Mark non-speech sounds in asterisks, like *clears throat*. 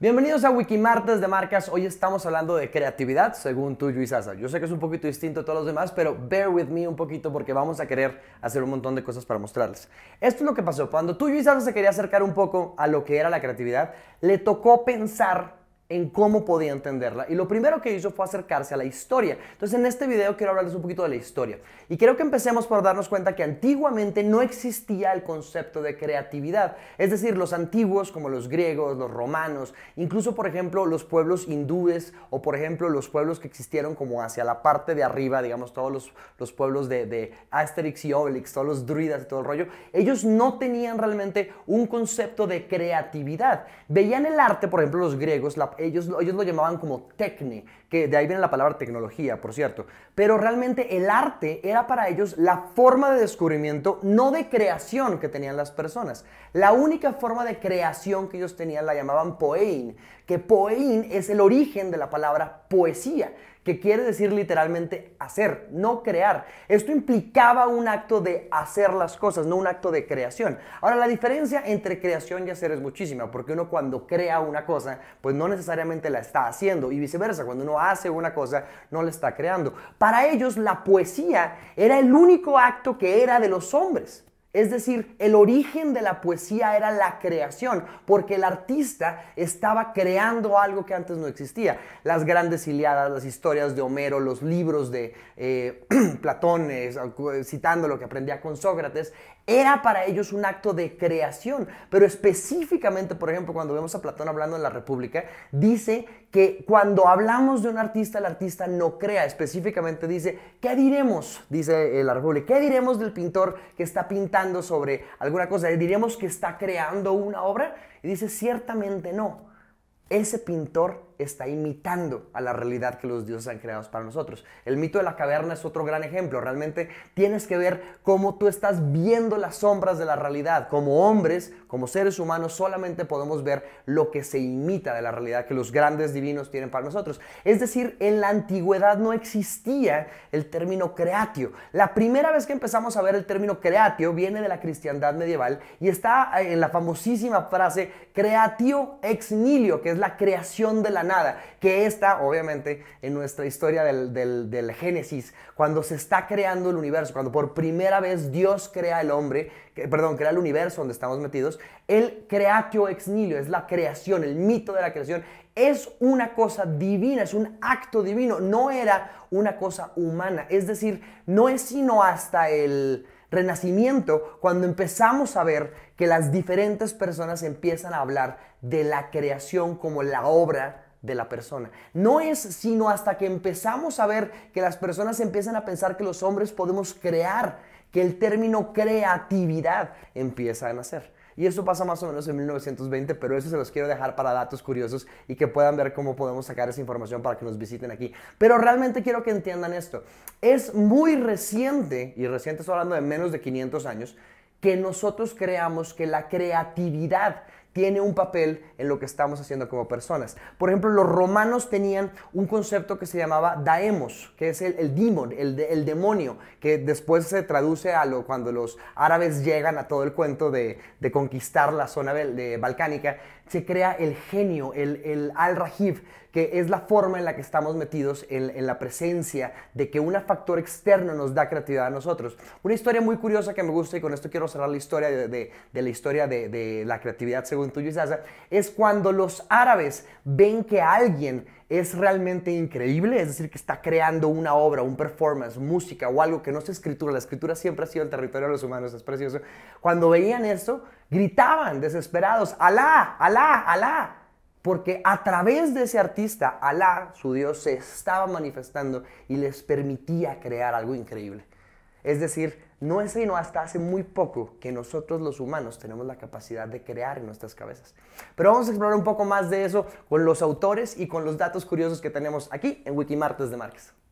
Bienvenidos a Wikimartes de Marcas. Hoy estamos hablando de creatividad según tú, y Yo sé que es un poquito distinto a todos los demás, pero bear with me un poquito porque vamos a querer hacer un montón de cosas para mostrarles. Esto es lo que pasó. Cuando tú, y se quería acercar un poco a lo que era la creatividad, le tocó pensar en cómo podía entenderla. Y lo primero que hizo fue acercarse a la historia. Entonces en este video quiero hablarles un poquito de la historia. Y creo que empecemos por darnos cuenta que antiguamente no existía el concepto de creatividad. Es decir, los antiguos como los griegos, los romanos, incluso por ejemplo los pueblos hindúes o por ejemplo los pueblos que existieron como hacia la parte de arriba, digamos todos los, pueblos de, Asterix y Obelix, todos los druidas y todo el rollo, ellos no tenían realmente un concepto de creatividad. Veían el arte, por ejemplo los griegos, la ellos, ellos lo llamaban como tecne, que de ahí viene la palabra tecnología, por cierto. Pero realmente el arte era para ellos la forma de descubrimiento, no de creación que tenían las personas. La única forma de creación que ellos tenían la llamaban poein, que poein es el origen de la palabra poesía, que quiere decir literalmente hacer, no crear. Esto implicaba un acto de hacer las cosas, no un acto de creación. Ahora, la diferencia entre creación y hacer es muchísima, porque uno cuando crea una cosa, pues no necesariamente la está haciendo, y viceversa, cuando uno hace una cosa, no la está creando. Para ellos, la poesía era el único acto que era de los hombres. Es decir, el origen de la poesía era la creación, porque el artista estaba creando algo que antes no existía. Las grandes Iliadas, las historias de Homero, los libros de eh, *clears throat* Platón, citando lo que aprendía con Sócrates, era para ellos un acto de creación. Pero específicamente, por ejemplo, cuando vemos a Platón hablando en la República, dice que cuando hablamos de un artista, el artista no crea. Específicamente dice, ¿qué diremos? Dice eh, la República, ¿qué diremos del pintor que está pintando? sobre alguna cosa, diríamos que está creando una obra y dice, ciertamente no, ese pintor está imitando a la realidad que los dioses han creado para nosotros. El mito de la caverna es otro gran ejemplo. Realmente tienes que ver cómo tú estás viendo las sombras de la realidad. Como hombres, como seres humanos, solamente podemos ver lo que se imita de la realidad que los grandes divinos tienen para nosotros. Es decir, en la antigüedad no existía el término creatio. La primera vez que empezamos a ver el término creatio viene de la cristiandad medieval y está en la famosísima frase creatio ex nihilo, que es la creación de la nada. Que está, obviamente, en nuestra historia del, Génesis, cuando se está creando el universo, cuando por primera vez Dios crea el hombre, que, perdón, crea el universo donde estamos metidos, el creatio ex nihilo, es la creación, el mito de la creación, es una cosa divina, es un acto divino, no era una cosa humana. Es decir, no es sino hasta el renacimiento cuando empezamos a ver que las diferentes personas empiezan a hablar de la creación como la obra de la persona. No es sino hasta que empezamos a ver que las personas empiezan a pensar que los hombres podemos crear, que el término creatividad empieza a nacer. Y eso pasa más o menos en 1920, pero eso se los quiero dejar para datos curiosos y que puedan ver cómo podemos sacar esa información para que nos visiten aquí. Pero realmente quiero que entiendan esto. Es muy reciente, y reciente estoy hablando de menos de 500 años, que nosotros creamos que la creatividad tiene un papel en lo que estamos haciendo como personas. Por ejemplo, los romanos tenían un concepto que se llamaba daemos, que es el, demon, el, demonio, que después se traduce a lo cuando los árabes llegan a todo el cuento de, de conquistar la zona de, balcánica, se crea el genio, el, el al-Rahib, que es la forma en la que estamos metidos en, la presencia de que un factor externo nos da creatividad a nosotros. Una historia muy curiosa que me gusta y con esto quiero cerrar la historia de, de la historia de la creatividad según es cuando los árabes ven que alguien es realmente increíble, es decir, que está creando una obra, un performance, música o algo que no es escritura, la escritura siempre ha sido el territorio de los humanos, es precioso. Cuando veían eso, gritaban desesperados, Alá, Alá, Alá, porque a través de ese artista, Alá, su Dios, se estaba manifestando y les permitía crear algo increíble. Es decir, no es sino hasta hace muy poco que nosotros los humanos tenemos la capacidad de crear en nuestras cabezas. Pero vamos a explorar un poco más de eso con los autores y con los datos curiosos que tenemos aquí en Wikimartes de Márquez.